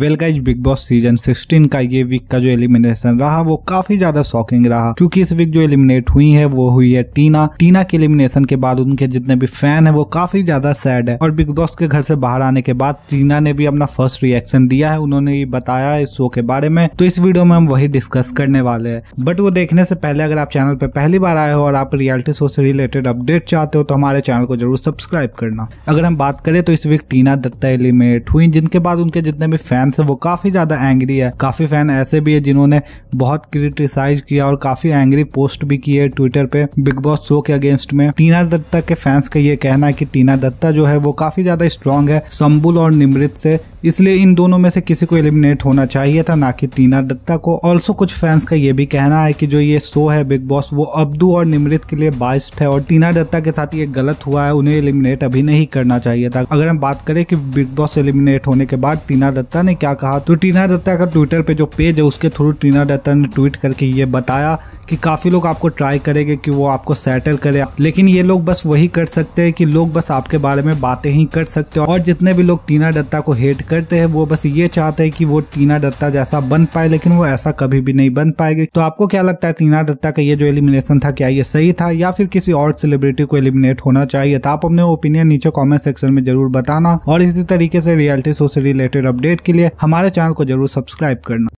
well guys big boss season 16 का ये week का जो एलिमिनेशन रहा वो काफी ज्यादा शॉकिंग रहा क्योंकि इस वीक जो एलिमिनेट हुई है वो हुई है टीना टीना के एलिमिनेशन के बाद उनके जितने भी फैन है वो काफी ज्यादा सैड है और बिग बॉस के घर से बाहर आने के बाद टीना ने भी अपना फर्स्ट रिएक्शन दिया है उन्होंने बताया इस शो के बारे में तो इस वीडियो में हम वही डिस्कस करने वाले हैं बट वो देखने से पहले अगर आप चैनल पर पहली बार आए हो और आप रियलिटी शो से रिलेटेड अपडेट चाहते हो तो हमारे चैनल को जरूर सब्सक्राइब करना अगर हम बात करें तो इस वीक टीना दत्ता एलिमिनेट हुई जिनके बाद उनके जितने भी फैन फैंस है वो काफी ज्यादा एंग्री है काफी फैन ऐसे भी है जिन्होंने बहुत क्रिटिसाइज किया और काफी एंग्री पोस्ट भी किए ट्विटर पे बिग बॉस शो के अगेंस्ट में टीना दत्ता के फैंस का ये कहना है कि टीना दत्ता जो है वो काफी ज्यादा स्ट्रांग है संबुल और निमृत से इसलिए इन दोनों में से किसी को एलिमिनेट होना चाहिए था ना कि टीना दत्ता को ऑल्सो कुछ फैंस का ये भी कहना है कि जो ये शो है बिग बॉस वो अब्दू और निमृत के लिए बाइस्ड है और टीना दत्ता के साथ ये गलत हुआ है उन्हें एलिमिनेट अभी नहीं करना चाहिए था अगर हम बात करें कि बिग बॉस एलिमिनेट होने के बाद टीना दत्ता ने क्या कहा तो टीना दत्ता का ट्विटर पे जो पेज है उसके थ्रू टीना दत्ता ने ट्वीट करके ये बताया कि काफ़ी लोग आपको ट्राई करेंगे कि वो आपको सेटल करे लेकिन ये लोग बस वही कर सकते हैं कि लोग बस आपके बारे में बातें ही कर सकते हैं और जितने भी लोग टीना दत्ता को हेट कर करते हैं वो बस ये चाहते हैं कि वो टीना दत्ता जैसा बन पाए लेकिन वो ऐसा कभी भी नहीं बन पाएगी तो आपको क्या लगता है टीना दत्ता का ये जो एलिमिनेशन था क्या ये सही था या फिर किसी और सेलिब्रिटी को एलिमिनेट होना चाहिए था आप अपने ओपिनियन नीचे कॉमेंट सेक्शन में जरूर बताना और इसी तरीके से रियलिटी शो से रिलेटेड अपडेट के लिए हमारे चैनल को जरूर सब्सक्राइब करना